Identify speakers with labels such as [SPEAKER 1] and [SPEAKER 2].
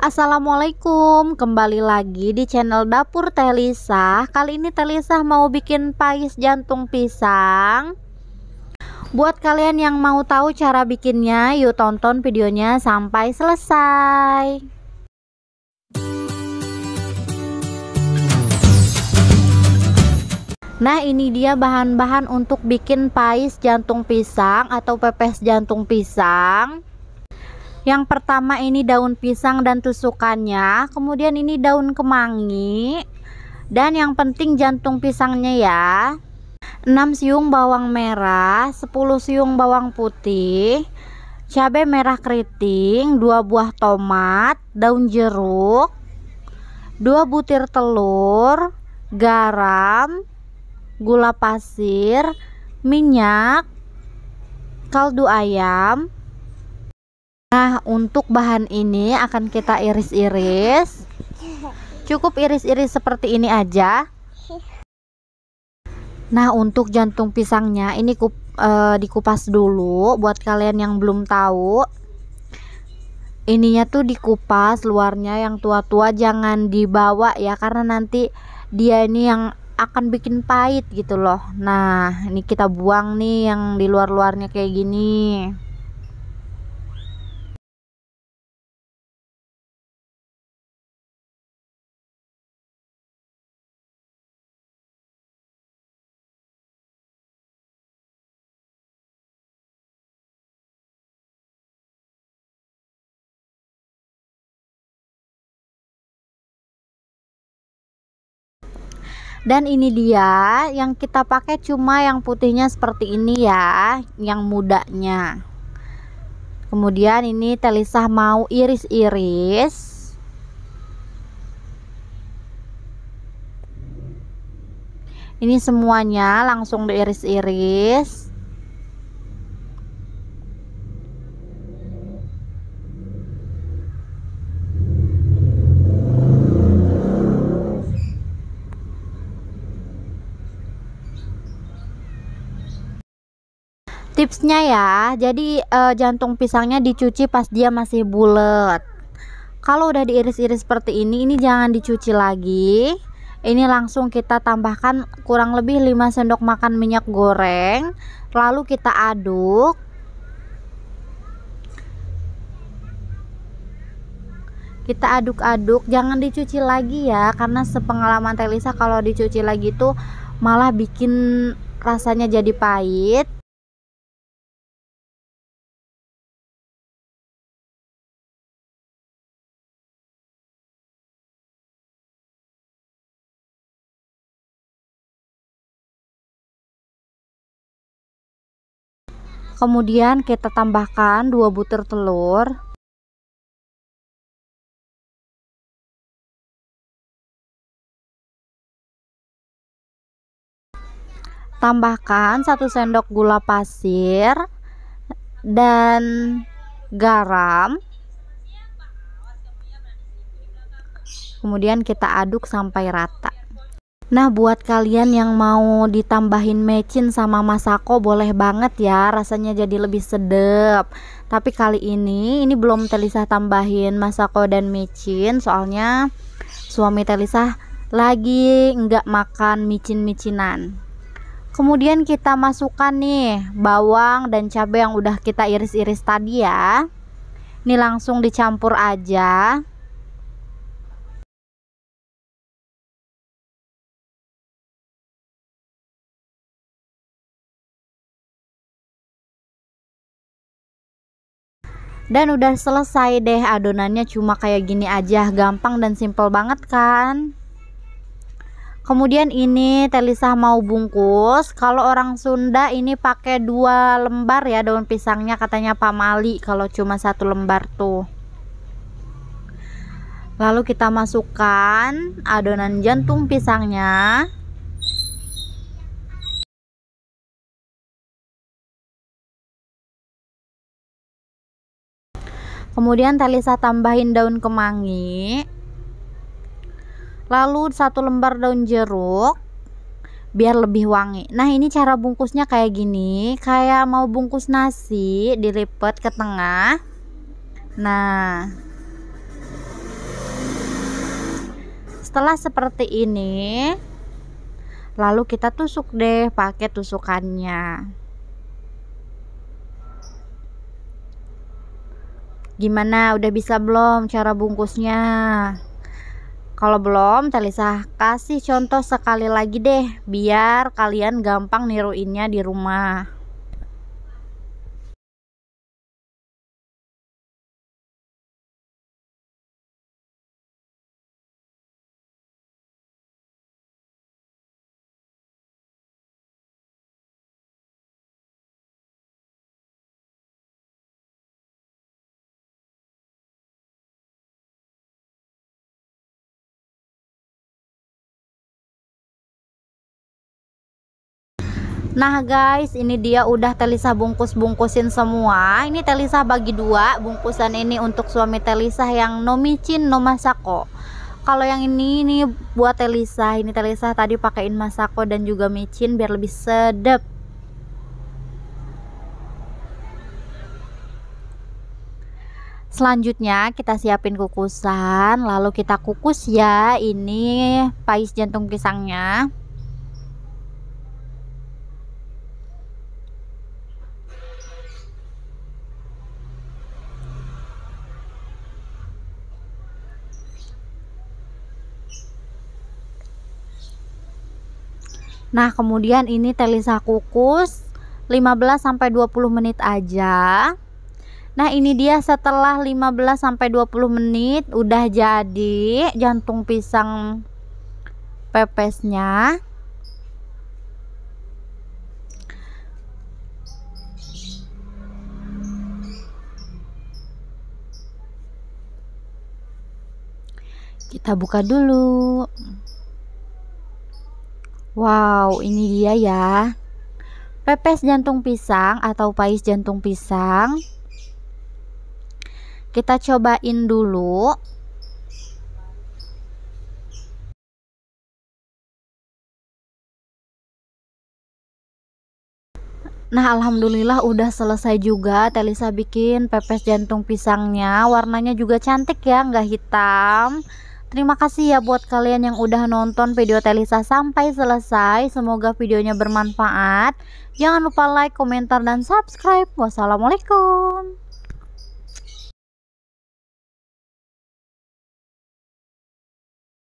[SPEAKER 1] Assalamualaikum, kembali lagi di channel Dapur Telisa. Kali ini Telisa mau bikin pais jantung pisang. Buat kalian yang mau tahu cara bikinnya, yuk tonton videonya sampai selesai. Nah ini dia bahan-bahan untuk bikin pais jantung pisang atau pepes jantung pisang yang pertama ini daun pisang dan tusukannya, kemudian ini daun kemangi, dan yang penting jantung pisangnya ya. 6 siung bawang merah, 10 siung bawang putih, cabai merah keriting, 2 buah tomat, daun jeruk, 2 butir telur, garam, gula pasir, minyak, kaldu ayam, Nah, untuk bahan ini akan kita iris-iris. Cukup iris-iris seperti ini aja. Nah, untuk jantung pisangnya ini kup, e, dikupas dulu buat kalian yang belum tahu. Ininya tuh dikupas luarnya yang tua-tua jangan dibawa ya karena nanti dia ini yang akan bikin pahit gitu loh. Nah, ini kita buang nih yang di luar-luarnya kayak gini. dan ini dia yang kita pakai cuma yang putihnya seperti ini ya yang mudanya kemudian ini telisah mau iris-iris ini semuanya langsung diiris-iris tipsnya ya jadi uh, jantung pisangnya dicuci pas dia masih bulat kalau udah diiris-iris seperti ini ini jangan dicuci lagi ini langsung kita tambahkan kurang lebih 5 sendok makan minyak goreng lalu kita aduk kita aduk-aduk jangan dicuci lagi ya karena sepengalaman Telisa kalau dicuci lagi itu malah bikin rasanya jadi pahit
[SPEAKER 2] kemudian kita tambahkan 2 butir telur
[SPEAKER 1] tambahkan 1 sendok gula pasir dan garam kemudian kita aduk sampai rata Nah buat kalian yang mau ditambahin mecin sama masako boleh banget ya rasanya jadi lebih sedap Tapi kali ini ini belum Telisah tambahin masako dan mecin soalnya suami Telisah lagi nggak makan micin-micinan Kemudian kita masukkan nih bawang dan cabai yang udah kita iris-iris tadi ya Ini langsung dicampur aja Dan udah selesai deh adonannya cuma kayak gini aja, gampang dan simple banget kan? Kemudian ini telisah mau bungkus. Kalau orang Sunda ini pakai dua lembar ya daun pisangnya katanya Pak Mali kalau cuma satu lembar tuh. Lalu kita masukkan adonan jantung pisangnya. kemudian Talisa tambahin daun kemangi lalu satu lembar daun jeruk biar lebih wangi. Nah, ini cara bungkusnya kayak gini, kayak mau bungkus nasi dilipat ke tengah. Nah, setelah seperti ini, lalu kita tusuk deh pakai tusukannya. Gimana udah bisa belum cara bungkusnya? Kalau belum, Telisa kasih contoh sekali lagi deh biar kalian gampang niruinnya di rumah. Nah guys ini dia udah Telisa bungkus-bungkusin semua Ini Telisa bagi dua Bungkusan ini untuk suami Telisa yang no micin no masako Kalau yang ini ini buat Telisa Ini Telisa tadi pakein masako dan juga micin biar lebih sedap. Selanjutnya kita siapin kukusan Lalu kita kukus ya Ini pais jantung pisangnya Nah, kemudian ini telisa kukus 15 sampai 20 menit aja. Nah, ini dia setelah 15 sampai 20 menit udah jadi jantung pisang pepesnya. kita buka dulu Wow, ini dia ya. Pepes jantung pisang atau pais jantung pisang. Kita cobain dulu. Nah alhamdulillah udah selesai juga Telisa bikin pepes jantung pisangnya Warnanya juga cantik ya nggak hitam Terima kasih ya buat kalian yang udah nonton video Telisa sampai selesai. Semoga videonya bermanfaat. Jangan lupa like, komentar, dan subscribe. Wassalamualaikum.